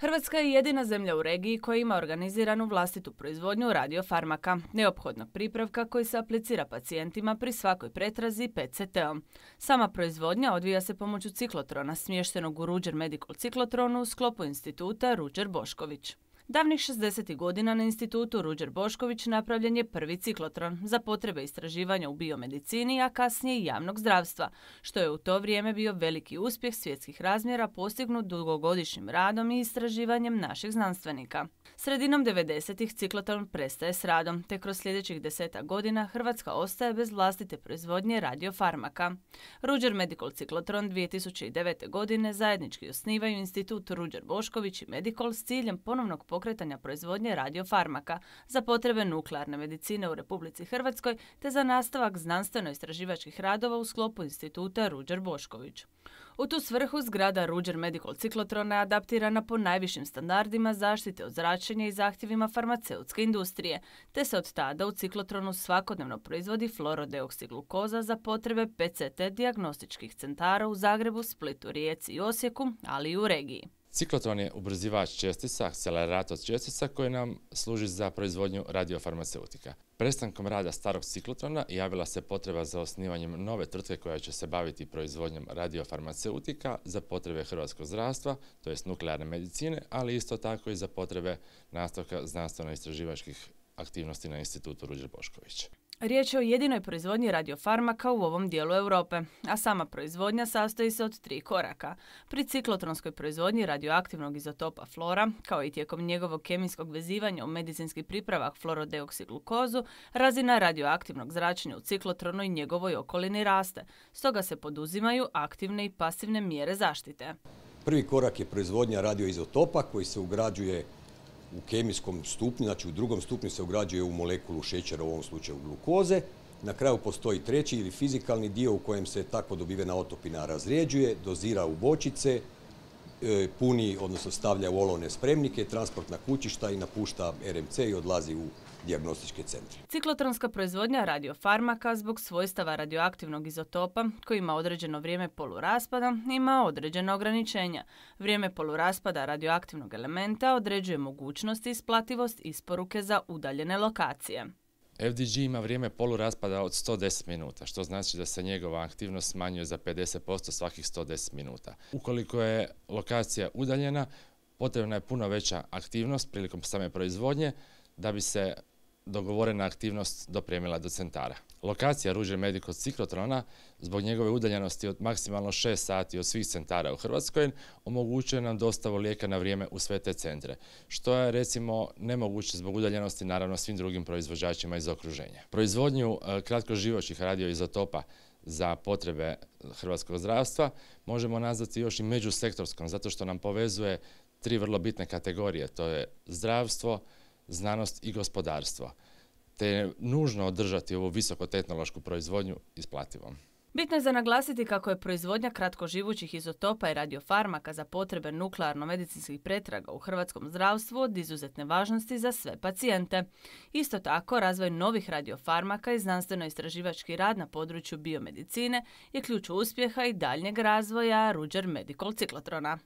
Hrvatska je jedina zemlja u regiji koja ima organiziranu vlastitu proizvodnju radiofarmaka, neophodnog pripravka koji se aplicira pacijentima pri svakoj pretrazi PCT-om. Sama proizvodnja odvija se pomoću ciklotrona smještenog u Ruđer Medical ciklotronu u sklopu instituta Ruđer Bošković. Davnih 60. godina na institutu Ruđer Bošković napravljen je prvi ciklotron za potrebe istraživanja u biomedicini, a kasnije i javnog zdravstva, što je u to vrijeme bio veliki uspjeh svjetskih razmjera postignut dugogodišnjim radom i istraživanjem naših znanstvenika. Sredinom 90. ciklotron prestaje s radom, te kroz sljedećih deseta godina Hrvatska ostaje bez vlastite proizvodnje radiofarmaka. Ruđer Medical Ciklotron 2009. godine zajednički osnivaju institut Ruđer Bošković i Medical s ciljem ponovnog pokretanja proizvodnje radiofarmaka za potrebe nuklearne medicine u Republici Hrvatskoj te za nastavak znanstveno-istraživačkih radova u sklopu instituta Ruđer Bošković. U tu svrhu zgrada Ruđer Medical Ciklotrona je adaptirana po najvišim standardima zaštite od zračenja i zahtjevima farmaceutske industrije, te se od tada u ciklotronu svakodnevno proizvodi fluorodeoksiglukoza za potrebe PCT dijagnostičkih centara u Zagrebu, Splitu, Rijeci i Osijeku, ali i u regiji. Ciklotron je ubrzivač čestica, akcelerator čestica koji nam služi za proizvodnju radiofarmaceutika. Prestankom rada starog ciklotrona javila se potreba za osnivanjem nove tvrtke koja će se baviti proizvodnjom radiofarmaceutika za potrebe hrvatskog zdravstva, to jest nuklearne medicine, ali isto tako i za potrebe nastavka znanstveno-istraživačkih aktivnosti na Institutu Ruđer Bošković. Riječ je o jedinoj proizvodnji radiofarmaka u ovom dijelu Europe, a sama proizvodnja sastoji se od tri koraka. Pri ciklotronskoj proizvodnji radioaktivnog izotopa flora, kao i tijekom njegovog kemijskog vezivanja u medicinski pripravak florodeoksiglukozu, razina radioaktivnog zračenja u ciklotronu i njegovoj okolini raste, stoga se poduzimaju aktivne i pasivne mjere zaštite. Prvi korak je proizvodnja radioizotopa koji se ugrađuje u kemijskom stupnju, znači u drugom stupnju se ugrađuje u molekulu šećera, u ovom slučaju glukoze. Na kraju postoji treći ili fizikalni dio u kojem se tako dobivena otopina razrijeđuje, dozira u bočice, E, puni, odnosno stavlja u olovne spremnike, transportna kućišta i napušta RMC i odlazi u dijagnostičke centre. Ciklotronska proizvodnja radiofarmaka zbog svojstava radioaktivnog izotopa koji ima određeno vrijeme poluraspada ima određena ograničenja. Vrijeme poluraspada radioaktivnog elementa određuje mogućnost i isplativost isporuke za udaljene lokacije. FDG ima vrijeme poluraspada od 110 minuta, što znači da se njegova aktivnost smanjuje za 50% svakih 110 minuta. Ukoliko je lokacija udaljena, potrebna je puno veća aktivnost prilikom same proizvodnje da bi se dogovorena aktivnost dopremila do centara. Lokacija Ruže mediko ciklotrona zbog njegove udaljenosti od maksimalno 6 sati od svih centara u Hrvatskoj omogućuje nam dostavu lijeka na vrijeme u sve te centre, što je recimo nemoguće zbog udaljenosti naravno svim drugim proizvođačima iz okruženja. Proizvodnju e, kratkoživoćih radioizotopa za potrebe hrvatskog zdravstva možemo nazvati još i međusektorskom zato što nam povezuje tri vrlo bitne kategorije, to je zdravstvo, znanost i gospodarstvo, te je nužno održati ovu tehnološku proizvodnju isplativom. Bitno je za naglasiti kako je proizvodnja kratkoživućih izotopa i radiofarmaka za potrebe nuklearno-medicinskih pretraga u hrvatskom zdravstvu od izuzetne važnosti za sve pacijente. Isto tako, razvoj novih radiofarmaka i znanstveno-istraživački rad na području biomedicine je ključ uspjeha i daljnjeg razvoja Ruđer Medical ciklotrona.